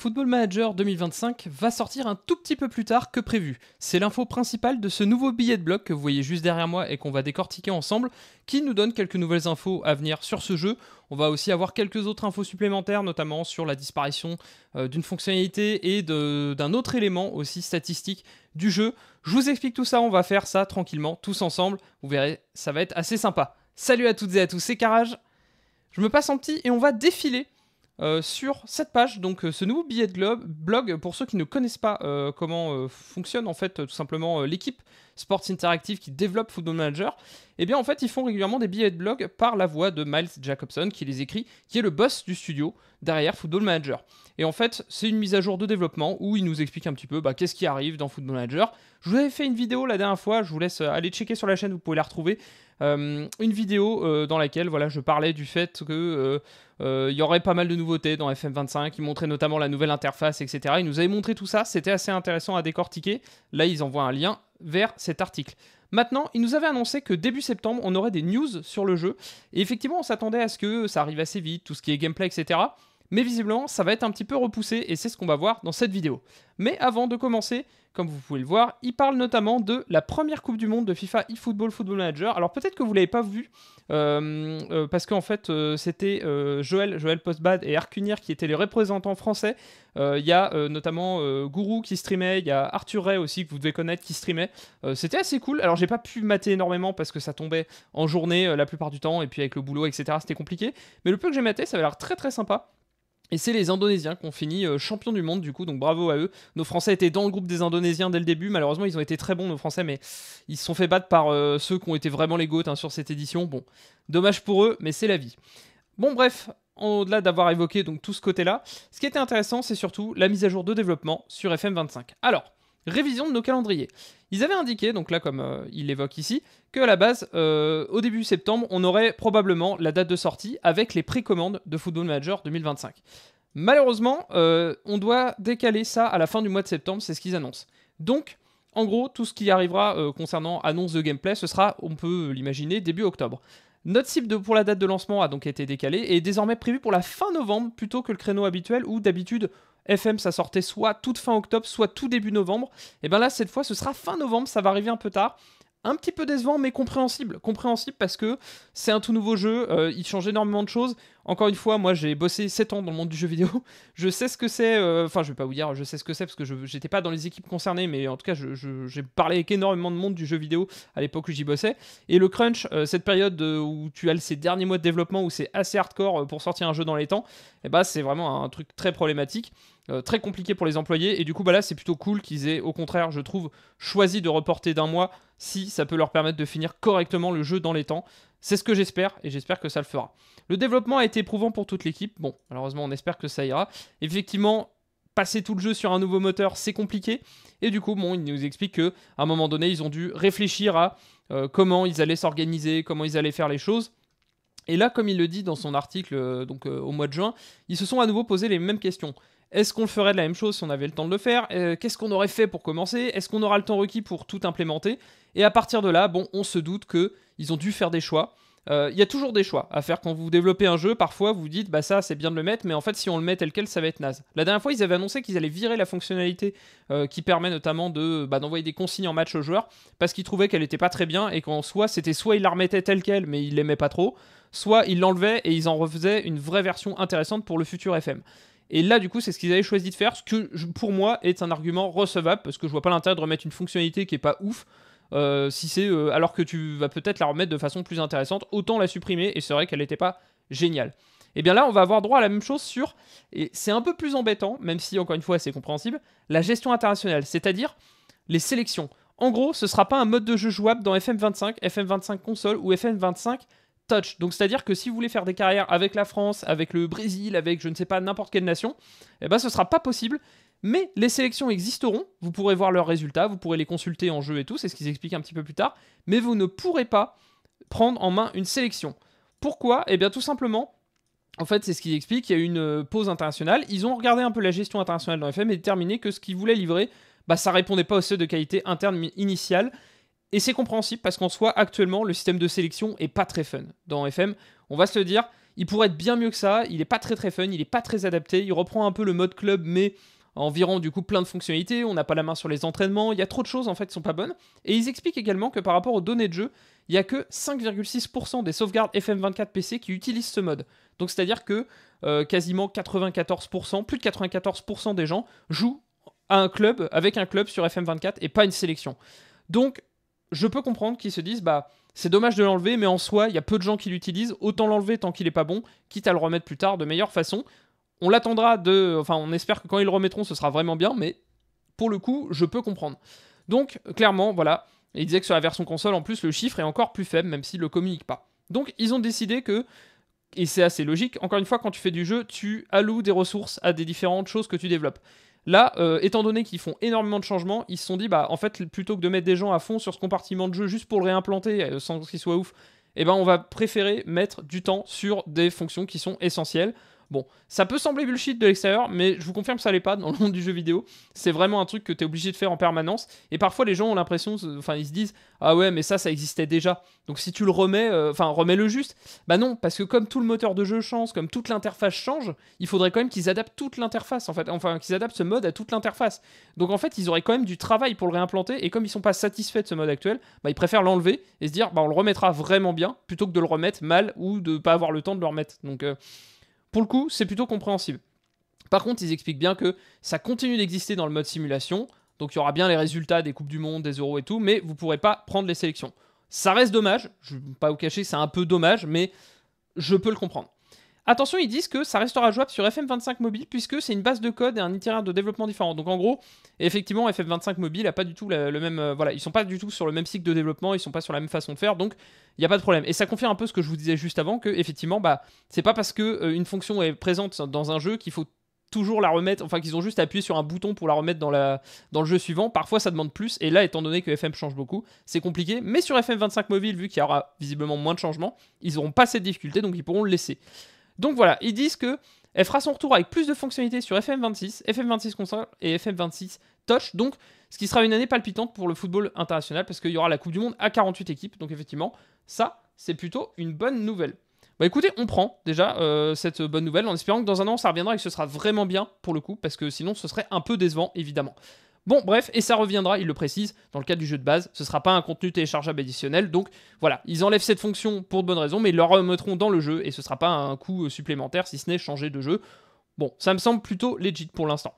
Football Manager 2025 va sortir un tout petit peu plus tard que prévu. C'est l'info principale de ce nouveau billet de bloc que vous voyez juste derrière moi et qu'on va décortiquer ensemble, qui nous donne quelques nouvelles infos à venir sur ce jeu. On va aussi avoir quelques autres infos supplémentaires, notamment sur la disparition euh, d'une fonctionnalité et d'un autre élément aussi statistique du jeu. Je vous explique tout ça, on va faire ça tranquillement, tous ensemble. Vous verrez, ça va être assez sympa. Salut à toutes et à tous, c'est Carage. Je me passe en petit et on va défiler euh, sur cette page, donc euh, ce nouveau billet de blog, pour ceux qui ne connaissent pas euh, comment fonctionne en fait tout simplement l'équipe Sports Interactive qui développe Football Manager, eh bien en fait ils font régulièrement des billets de blog par la voix de Miles Jacobson qui les écrit, qui est le boss du studio derrière Football Manager. Et en fait, c'est une mise à jour de développement où il nous explique un petit peu bah, qu'est-ce qui arrive dans Football Manager. Je vous avais fait une vidéo la dernière fois, je vous laisse euh, aller checker sur la chaîne, vous pouvez la retrouver. Euh, une vidéo euh, dans laquelle voilà, je parlais du fait qu'il y aurait pas mal de nouveautés dans FM25, il montrait notamment la nouvelle interface, etc. Il nous avait montré tout ça, c'était assez intéressant à décortiquer. Là, ils envoient un lien vers cet article. Maintenant, il nous avait annoncé que début septembre, on aurait des news sur le jeu. Et effectivement, on s'attendait à ce que ça arrive assez vite, tout ce qui est gameplay, etc. Mais visiblement, ça va être un petit peu repoussé et c'est ce qu'on va voir dans cette vidéo. Mais avant de commencer, comme vous pouvez le voir, il parle notamment de la première Coupe du Monde de FIFA eFootball Football Manager. Alors peut-être que vous ne l'avez pas vu, euh, euh, parce qu'en fait euh, c'était Joël, Joël Postbad et Arcunir qui étaient les représentants français. Il y a notamment Gourou qui streamait, il y a Arthur Ray aussi que vous devez connaître qui streamait. c'était assez cool. Alors j'ai pas pu mater énormément parce que ça tombait en journée la plupart du temps et puis avec le boulot etc c'était compliqué. Mais le peu que j'ai maté ça avait l'air très très sympa. Et c'est les Indonésiens qui ont fini euh, champions du monde, du coup, donc bravo à eux. Nos Français étaient dans le groupe des Indonésiens dès le début. Malheureusement, ils ont été très bons, nos Français, mais ils se sont fait battre par euh, ceux qui ont été vraiment les GOAT hein, sur cette édition. Bon, dommage pour eux, mais c'est la vie. Bon, bref, au-delà d'avoir évoqué donc tout ce côté-là, ce qui était intéressant, c'est surtout la mise à jour de développement sur FM25. Alors, révision de nos calendriers. Ils avaient indiqué, donc là comme euh, il l'évoque ici, que la base, euh, au début septembre, on aurait probablement la date de sortie avec les précommandes de Football Manager 2025. Malheureusement, euh, on doit décaler ça à la fin du mois de septembre, c'est ce qu'ils annoncent. Donc, en gros, tout ce qui arrivera concernant annonce de gameplay, ce sera, on peut l'imaginer, début octobre. Notre cible pour la date de lancement a donc été décalée et est désormais prévue pour la fin novembre plutôt que le créneau habituel où d'habitude FM, ça sortait soit toute fin octobre, soit tout début novembre. Et bien là, cette fois, ce sera fin novembre, ça va arriver un peu tard un petit peu décevant, mais compréhensible. Compréhensible parce que c'est un tout nouveau jeu, euh, il change énormément de choses. Encore une fois, moi j'ai bossé 7 ans dans le monde du jeu vidéo. Je sais ce que c'est, euh, enfin je vais pas vous dire, je sais ce que c'est parce que j'étais pas dans les équipes concernées, mais en tout cas j'ai parlé avec énormément de monde du jeu vidéo à l'époque où j'y bossais. Et le crunch, euh, cette période euh, où tu as ces derniers mois de développement où c'est assez hardcore pour sortir un jeu dans les temps, eh ben, c'est vraiment un truc très problématique. très compliqué pour les employés. Et du coup, bah là, c'est plutôt cool qu'ils aient, au contraire, je trouve, choisi de reporter d'un mois si ça peut leur permettre de finir correctement le jeu dans les temps. C'est ce que j'espère et j'espère que ça le fera. Le développement a été éprouvant pour toute l'équipe. Bon, malheureusement, on espère que ça ira. Effectivement, passer tout le jeu sur un nouveau moteur, c'est compliqué. Et du coup, bon, il nous explique que à un moment donné, ils ont dû réfléchir à euh, comment ils allaient s'organiser, comment ils allaient faire les choses. Et là, comme il le dit dans son article euh, donc euh, au mois de juin, ils se sont à nouveau posé les mêmes questions. Est-ce qu'on le ferait de la même chose si on avait le temps de le faire euh, Qu'est-ce qu'on aurait fait pour commencer Est-ce qu'on aura le temps requis pour tout implémenter Et à partir de là, bon, on se doute qu'ils ont dû faire des choix. Euh, il y a toujours des choix à faire quand vous développez un jeu. Parfois, vous dites, bah ça, c'est bien de le mettre, mais en fait, si on le met tel quel, ça va être naze. La dernière fois, ils avaient annoncé qu'ils allaient virer la fonctionnalité euh, qui permet notamment de bah, d'envoyer des consignes en match aux joueurs parce qu'ils trouvaient qu'elle n'était pas très bien et qu'en soit, c'était soit ils la remettaient telle quelle, mais ils l'aimaient pas trop, soit ils l'enlevaient et ils en refaisaient une vraie version intéressante pour le futur FM. Et là, du coup, c'est ce qu'ils avaient choisi de faire, ce que pour moi est un argument recevable, parce que je vois pas l'intérêt de remettre une fonctionnalité qui est pas ouf. Euh, si c'est euh, alors que tu vas peut-être la remettre de façon plus intéressante, autant la supprimer et c'est vrai qu'elle n'était pas géniale. Et eh bien là, on va avoir droit à la même chose sur, et c'est un peu plus embêtant, même si encore une fois c'est compréhensible, la gestion internationale, c'est-à-dire les sélections. En gros, ce sera pas un mode de jeu jouable dans FM25, FM25 console ou FM25 donc c'est-à-dire que si vous voulez faire des carrières avec la France, avec le Brésil, avec je ne sais pas n'importe quelle nation, eh ben ce sera pas possible. Mais les sélections existeront, vous pourrez voir leurs résultats, vous pourrez les consulter en jeu et tout, c'est ce qu'ils expliquent un petit peu plus tard, mais vous ne pourrez pas prendre en main une sélection. Pourquoi Eh bien tout simplement, en fait c'est ce qu'ils expliquent, il y a une euh, pause internationale, ils ont regardé un peu la gestion internationale dans FM et déterminé que ce qu'ils voulaient livrer, bah ça répondait pas aux seuil de qualité interne initiale, et c'est compréhensible parce qu'en soi, actuellement, le système de sélection est pas très fun dans FM. On va se le dire, il pourrait être bien mieux que ça. Il est pas très très fun, il est pas très adapté. Il reprend un peu le mode club, mais environ du coup plein de fonctionnalités. On n'a pas la main sur les entraînements. Il y a trop de choses en fait qui sont pas bonnes. Et ils expliquent également que par rapport aux données de jeu, il y a que 5,6% des sauvegardes FM24 PC qui utilisent ce mode. Donc c'est-à-dire que euh, quasiment 94%, plus de 94% des gens jouent à un club avec un club sur FM24 et pas une sélection. Donc je peux comprendre qu'ils se disent bah c'est dommage de l'enlever, mais en soi, il y a peu de gens qui l'utilisent, autant l'enlever tant qu'il n'est pas bon, quitte à le remettre plus tard de meilleure façon. On l'attendra de. Enfin, on espère que quand ils le remettront, ce sera vraiment bien, mais pour le coup, je peux comprendre. Donc, clairement, voilà. Et il que sur la version console, en plus, le chiffre est encore plus faible, même s'il ne le communique pas. Donc, ils ont décidé que, et c'est assez logique, encore une fois, quand tu fais du jeu, tu alloues des ressources à des différentes choses que tu développes. Là, euh, étant donné qu'ils font énormément de changements, ils se sont dit, bah, en fait, plutôt que de mettre des gens à fond sur ce compartiment de jeu juste pour le réimplanter euh, sans qu'il soit ouf, eh ben, on va préférer mettre du temps sur des fonctions qui sont essentielles. Bon, ça peut sembler bullshit de l'extérieur, mais je vous confirme que ça l'est pas dans le monde du jeu vidéo. C'est vraiment un truc que tu es obligé de faire en permanence. Et parfois, les gens ont l'impression, enfin, ils se disent Ah ouais, mais ça, ça existait déjà. Donc si tu le remets, euh, enfin, remets-le juste. Bah non, parce que comme tout le moteur de jeu change, comme toute l'interface change, il faudrait quand même qu'ils adaptent toute l'interface, en fait. Enfin, qu'ils adaptent ce mode à toute l'interface. Donc en fait, ils auraient quand même du travail pour le réimplanter. Et comme ils sont pas satisfaits de ce mode actuel, bah, ils préfèrent l'enlever et se dire Bah on le remettra vraiment bien plutôt que de le remettre mal ou de pas avoir le temps de le remettre. Donc. Euh, pour le coup, c'est plutôt compréhensible. Par contre, ils expliquent bien que ça continue d'exister dans le mode simulation, donc il y aura bien les résultats des Coupes du Monde, des Euros et tout, mais vous ne pourrez pas prendre les sélections. Ça reste dommage, je ne vais pas vous cacher, c'est un peu dommage, mais je peux le comprendre. Attention, ils disent que ça restera jouable sur FM25 mobile puisque c'est une base de code et un itinéraire de développement différent. Donc en gros, effectivement, FM25 mobile a pas du tout le même, euh, voilà, ils sont pas du tout sur le même cycle de développement, ils sont pas sur la même façon de faire, donc il n'y a pas de problème. Et ça confirme un peu ce que je vous disais juste avant que effectivement, bah, c'est pas parce que euh, une fonction est présente dans un jeu qu'il faut toujours la remettre, enfin qu'ils ont juste appuyé sur un bouton pour la remettre dans, la, dans le jeu suivant. Parfois ça demande plus, et là étant donné que FM change beaucoup, c'est compliqué. Mais sur FM25 mobile, vu qu'il y aura visiblement moins de changements, ils n'auront pas cette difficulté, donc ils pourront le laisser. Donc voilà, ils disent que elle fera son retour avec plus de fonctionnalités sur FM26, FM26 console et FM26 touch. Donc ce qui sera une année palpitante pour le football international parce qu'il y aura la Coupe du Monde à 48 équipes. Donc effectivement, ça, c'est plutôt une bonne nouvelle. Bah écoutez, on prend déjà euh, cette bonne nouvelle en espérant que dans un an ça reviendra et que ce sera vraiment bien pour le coup, parce que sinon ce serait un peu décevant évidemment. Bon, bref, et ça reviendra, il le précise, dans le cas du jeu de base, ce ne sera pas un contenu téléchargeable additionnel, donc voilà, ils enlèvent cette fonction pour de bonnes raisons, mais ils la remettront dans le jeu, et ce ne sera pas un coût euh, supplémentaire, si ce n'est changer de jeu. Bon, ça me semble plutôt legit pour l'instant.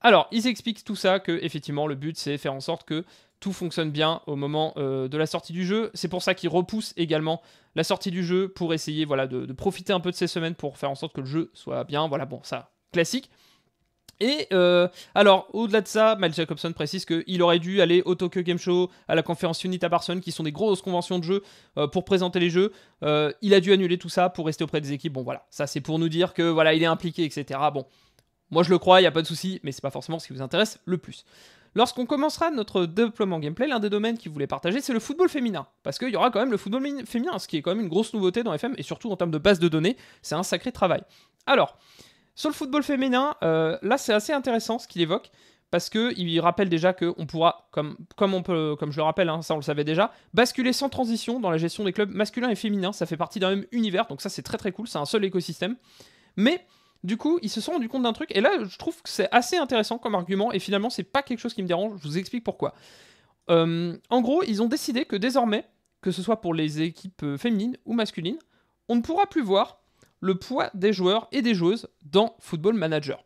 Alors, ils expliquent tout ça, que effectivement, le but, c'est faire en sorte que tout fonctionne bien au moment euh, de la sortie du jeu. C'est pour ça qu'ils repoussent également la sortie du jeu pour essayer voilà, de, profiter un peu de ces semaines pour faire en sorte que le jeu soit bien. Voilà, bon, ça, classique. Et euh, alors, au-delà de ça, Miles Jacobson précise qu'il aurait dû aller au Tokyo Game Show, à la conférence Unita à qui sont des grosses conventions de jeux euh, pour présenter les jeux. Euh, il a dû annuler tout ça pour rester auprès des équipes. Bon, voilà, ça c'est pour nous dire que voilà, il est impliqué, etc. Bon, moi je le crois, il n'y a pas de souci, mais c'est pas forcément ce qui vous intéresse le plus. Lorsqu'on commencera notre développement gameplay, l'un des domaines qu'il voulait partager, c'est le football féminin. Parce qu'il y aura quand même le football féminin, ce qui est quand même une grosse nouveauté dans FM, et surtout en termes de base de données, c'est un sacré travail. Alors, sur le football féminin, euh, là c'est assez intéressant ce qu'il évoque, parce qu'il rappelle déjà qu'on pourra, comme, comme, on peut, comme je le rappelle, hein, ça on le savait déjà, basculer sans transition dans la gestion des clubs masculins et féminins, ça fait partie d'un même univers, donc ça c'est très très cool, c'est un seul écosystème. Mais du coup, ils se sont rendus compte d'un truc, et là je trouve que c'est assez intéressant comme argument, et finalement c'est pas quelque chose qui me dérange, je vous explique pourquoi. Euh, en gros, ils ont décidé que désormais, que ce soit pour les équipes euh, féminines ou masculines, on ne pourra plus voir le poids des joueurs et des joueuses dans Football Manager.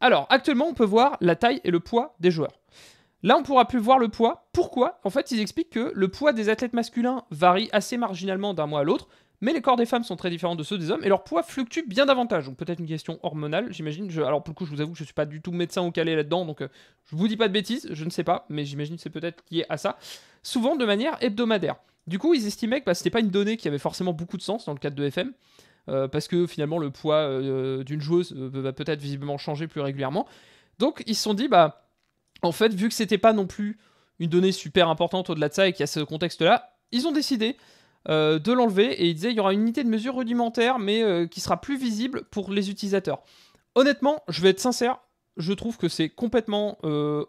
Alors, actuellement, on peut voir la taille et le poids des joueurs. Là, on pourra plus voir le poids. Pourquoi En fait, ils expliquent que le poids des athlètes masculins varie assez marginalement d'un mois à l'autre, mais les corps des femmes sont très différents de ceux des hommes et leur poids fluctue bien davantage. Donc peut-être une question hormonale, j'imagine. Alors pour le coup, je vous avoue que je ne suis pas du tout médecin au calé là-dedans, donc euh, je vous dis pas de bêtises, je ne sais pas, mais j'imagine que c'est peut-être lié à ça. Souvent de manière hebdomadaire. Du coup, ils estimaient que bah, ce n'était pas une donnée qui avait forcément beaucoup de sens dans le cadre de FM, euh, parce que finalement le poids euh, d'une joueuse euh, va peut-être visiblement changer plus régulièrement. Donc ils se sont dit, bah, en fait, vu que c'était pas non plus une donnée super importante au-delà de ça et qu'il y a ce contexte-là, ils ont décidé de l'enlever et ils disaient il y aura une unité de mesure rudimentaire mais qui sera plus visible pour les utilisateurs. Honnêtement, je vais être sincère, je trouve que c'est complètement euh,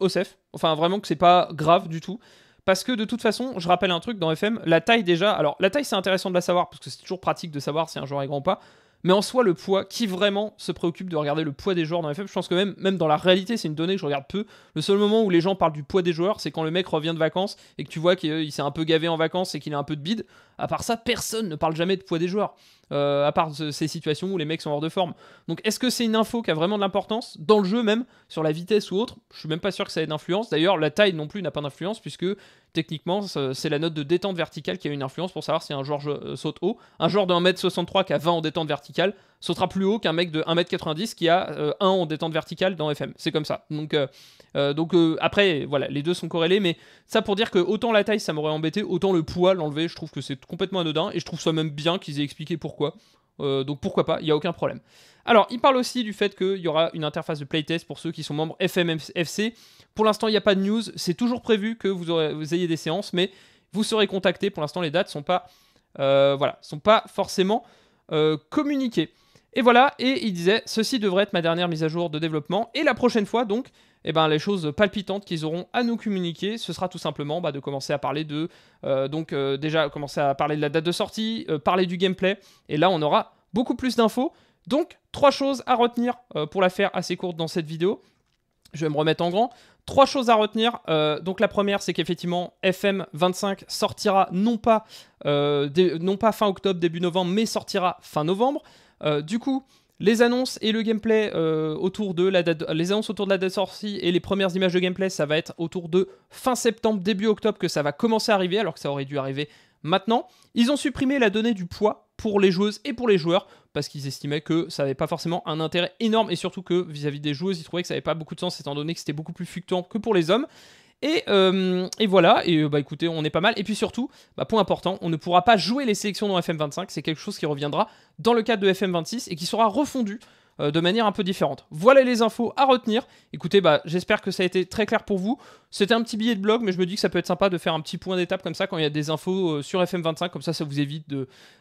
enfin vraiment que c'est pas grave du tout parce que de toute façon, je rappelle un truc dans FM, la taille déjà, alors la taille c'est intéressant de la savoir, parce que c'est toujours pratique de savoir si un joueur est grand ou pas, mais en soi le poids, qui vraiment se préoccupe de regarder le poids des joueurs dans FM Je pense que même, même dans la réalité, c'est une donnée que je regarde peu. Le seul moment où les gens parlent du poids des joueurs, c'est quand le mec revient de vacances et que tu vois qu'il euh, s'est un peu gavé en vacances et qu'il a un peu de bide. À part ça, personne ne parle jamais de poids des joueurs. Euh, à part ces situations où les mecs sont hors de forme. Donc est-ce que c'est une info qui a vraiment de l'importance dans le jeu même, sur la vitesse ou autre Je suis même pas sûr que ça ait d'influence. D'ailleurs, la taille non plus n'a pas d'influence puisque techniquement, c'est la note de détente verticale qui a une influence pour savoir si un joueur euh, saute haut. Un joueur de 1m63 qui a 20 en détente verticale sautera plus haut qu'un mec de 1m90 qui a 1 euh, en détente verticale dans FM. C'est comme ça. Donc, euh, euh, donc après, voilà, les deux sont corrélés, mais ça pour dire que autant la taille ça m'aurait embêté, autant le poids l'enlever, je trouve que c'est complètement anodin et je trouve ça même bien qu'ils aient expliqué pourquoi. donc pourquoi pas, il n'y a aucun problème. Alors, il parle aussi du fait qu'il y aura une interface de playtest pour ceux qui sont membres FMFC. Pour l'instant, il n'y a pas de news. C'est toujours prévu que vous, aurez, ayez des séances, mais vous serez contacté. Pour l'instant, les dates ne sont, pas, voilà, sont pas forcément communiquées. Et voilà, et il disait ceci devrait être ma dernière mise à jour de développement. Et la prochaine fois, donc, eh ben, les choses palpitantes qu'ils auront à nous communiquer, ce sera tout simplement bah, de commencer à parler de. Euh, donc, euh, déjà, commencer à parler de la date de sortie, euh, parler du gameplay. Et là, on aura beaucoup plus d'infos. Donc, trois choses à retenir pour la faire assez courte dans cette vidéo. Je vais me remettre en grand. Trois choses à retenir. donc la première, c'est qu'effectivement, FM25 sortira non pas, non pas fin octobre, début novembre, mais sortira fin novembre. Euh, du coup, les annonces et le gameplay euh, autour de la date, les annonces autour de la date sortie et les premières images de gameplay, ça va être autour de fin septembre, début octobre que ça va commencer à arriver, alors que ça aurait dû arriver maintenant. Ils ont supprimé la donnée du poids pour les joueuses et pour les joueurs parce qu'ils estimaient que ça n'avait pas forcément un intérêt énorme et surtout que vis-à-vis -vis des joueuses, ils trouvaient que ça n'avait pas beaucoup de sens étant donné que c'était beaucoup plus fluctuant que pour les hommes. Euh, et, voilà, et euh, bah écoutez, on est pas mal. Et puis surtout, bah, point important, on ne pourra pas jouer les sélections dans FM25, c'est quelque chose qui reviendra dans le cadre de FM26 et qui sera refondu euh, de manière un peu différente. Voilà les infos à retenir. Écoutez, bah, j'espère que ça a été très clair pour vous. C'était un petit billet de blog, mais je me dis que ça peut être sympa de faire un petit point d'étape comme ça quand il y a des infos euh, sur FM25. Comme ça, ça vous évite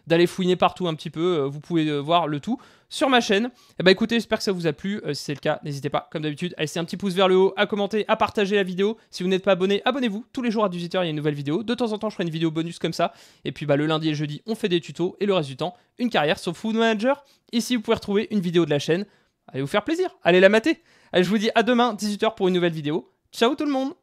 d'aller fouiner partout un petit peu. Euh, vous pouvez voir le tout sur ma chaîne. Eh ben, écoutez, j'espère que ça vous a plu. si c'est le cas, n'hésitez pas, comme d'habitude, à laisser un petit pouce vers le haut, à commenter, à partager la vidéo. Si vous n'êtes pas abonné, abonnez-vous. Tous les jours à 18h, il y a une nouvelle vidéo. De temps en temps, je ferai une vidéo bonus comme ça. Et puis bah, le lundi et jeudi, on fait des tutos. Et le reste du temps, une carrière sur Food Manager. Ici, vous pouvez retrouver une vidéo de la chaîne. Allez vous faire plaisir, allez la mater. je vous dis à demain, 18h pour une nouvelle vidéo. Ciao tout le monde